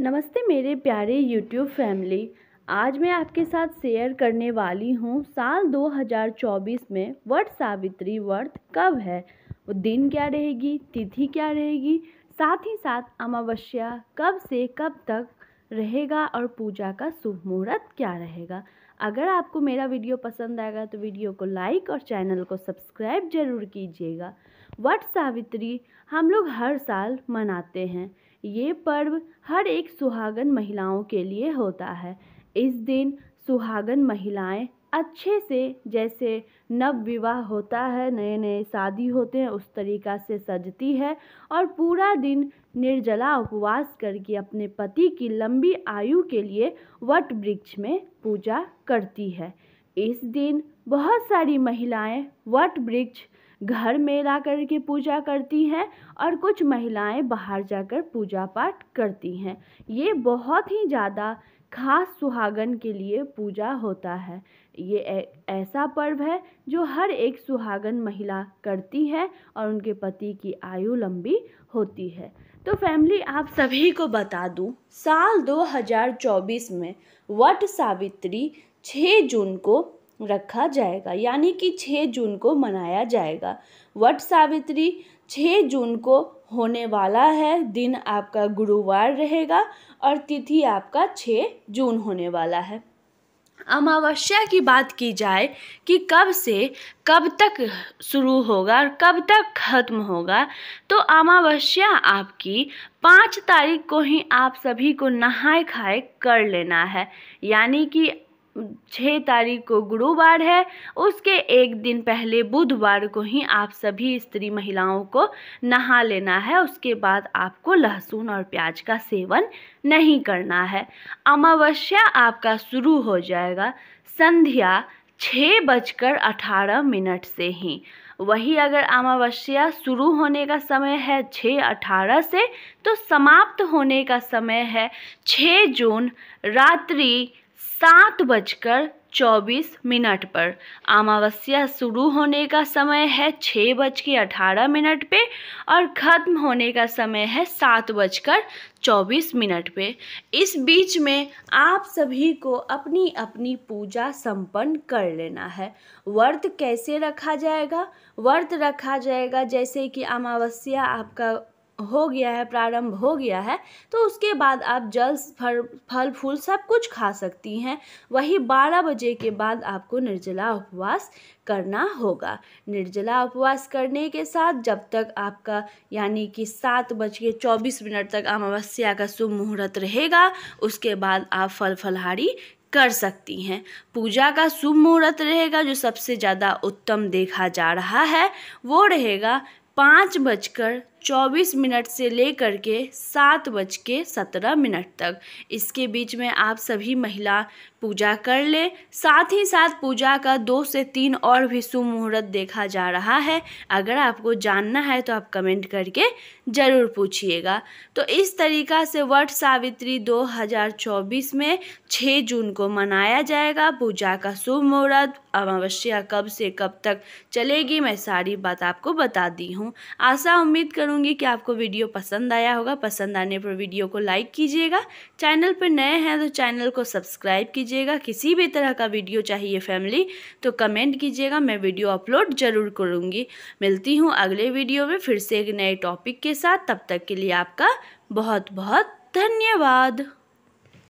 नमस्ते मेरे प्यारे YouTube फैमिली आज मैं आपके साथ शेयर करने वाली हूँ साल 2024 में वट सावित्री वर्त कब है दिन क्या रहेगी तिथि क्या रहेगी साथ ही साथ अमावस्या कब से कब तक रहेगा और पूजा का शुभ मुहूर्त क्या रहेगा अगर आपको मेरा वीडियो पसंद आएगा तो वीडियो को लाइक और चैनल को सब्सक्राइब जरूर कीजिएगा वट सावित्री हम लोग हर साल मनाते हैं ये पर्व हर एक सुहागन महिलाओं के लिए होता है इस दिन सुहागन महिलाएं अच्छे से जैसे नव विवाह होता है नए नए शादी होते हैं उस तरीक़ा से सजती है और पूरा दिन निर्जला उपवास करके अपने पति की लंबी आयु के लिए वट वृक्ष में पूजा करती है इस दिन बहुत सारी महिलाएं वट वृक्ष घर में ला कर के पूजा करती हैं और कुछ महिलाएं बाहर जाकर पूजा पाठ करती हैं ये बहुत ही ज़्यादा खास सुहागन के लिए पूजा होता है ये ऐसा पर्व है जो हर एक सुहागन महिला करती है और उनके पति की आयु लंबी होती है तो फैमिली आप सभी को बता दूं साल 2024 में वट सावित्री 6 जून को रखा जाएगा यानी कि 6 जून को मनाया जाएगा वट सावित्री 6 जून को होने वाला है दिन आपका गुरुवार रहेगा और तिथि आपका 6 जून होने वाला है अमावस्या की बात की जाए कि कब से कब तक शुरू होगा और कब तक खत्म होगा तो अमावस्या आपकी पाँच तारीख को ही आप सभी को नहाए खाए कर लेना है यानी कि छः तारीख को गुरुवार है उसके एक दिन पहले बुधवार को ही आप सभी स्त्री महिलाओं को नहा लेना है उसके बाद आपको लहसुन और प्याज का सेवन नहीं करना है अमावस्या आपका शुरू हो जाएगा संध्या छः बजकर अठारह मिनट से ही वही अगर अमावस्या शुरू होने का समय है छः अठारह से तो समाप्त होने का समय है छः जून रात्रि सात बजकर चौबीस मिनट पर अमावस्या शुरू होने का समय है छः बज के अठारह मिनट पे और ख़त्म होने का समय है सात बजकर चौबीस मिनट पे इस बीच में आप सभी को अपनी अपनी पूजा संपन्न कर लेना है व्रत कैसे रखा जाएगा व्रत रखा जाएगा जैसे कि अमावस्या आपका हो गया है प्रारंभ हो गया है तो उसके बाद आप जल फल फल फूल सब कुछ खा सकती हैं वही बारह बजे के बाद आपको निर्जला उपवास करना होगा निर्जला उपवास करने के साथ जब तक आपका यानी कि सात बज के चौबीस मिनट तक अमावस्या का शुभ मुहूर्त रहेगा उसके बाद आप फल फलहारी कर सकती हैं पूजा का शुभ मुहूर्त रहेगा जो सबसे ज़्यादा उत्तम देखा जा रहा है वो रहेगा पाँच बजकर चौबीस मिनट से लेकर के सात बज के सत्रह मिनट तक इसके बीच में आप सभी महिला पूजा कर ले साथ ही साथ पूजा का दो से तीन और भी शुभ मुहूर्त देखा जा रहा है अगर आपको जानना है तो आप कमेंट करके ज़रूर पूछिएगा तो इस तरीका से वट सावित्री 2024 में 6 जून को मनाया जाएगा पूजा का शुभ मुहूर्त अमावस्या कब से कब तक चलेगी मैं सारी बात आपको बता दी हूँ आशा उम्मीद कर करूँगी कि आपको वीडियो पसंद आया होगा पसंद आने पर वीडियो को लाइक कीजिएगा चैनल पर नए हैं तो चैनल को सब्सक्राइब कीजिएगा किसी भी तरह का वीडियो चाहिए फैमिली तो कमेंट कीजिएगा मैं वीडियो अपलोड ज़रूर करूँगी मिलती हूँ अगले वीडियो में फिर से एक नए टॉपिक के साथ तब तक के लिए आपका बहुत बहुत धन्यवाद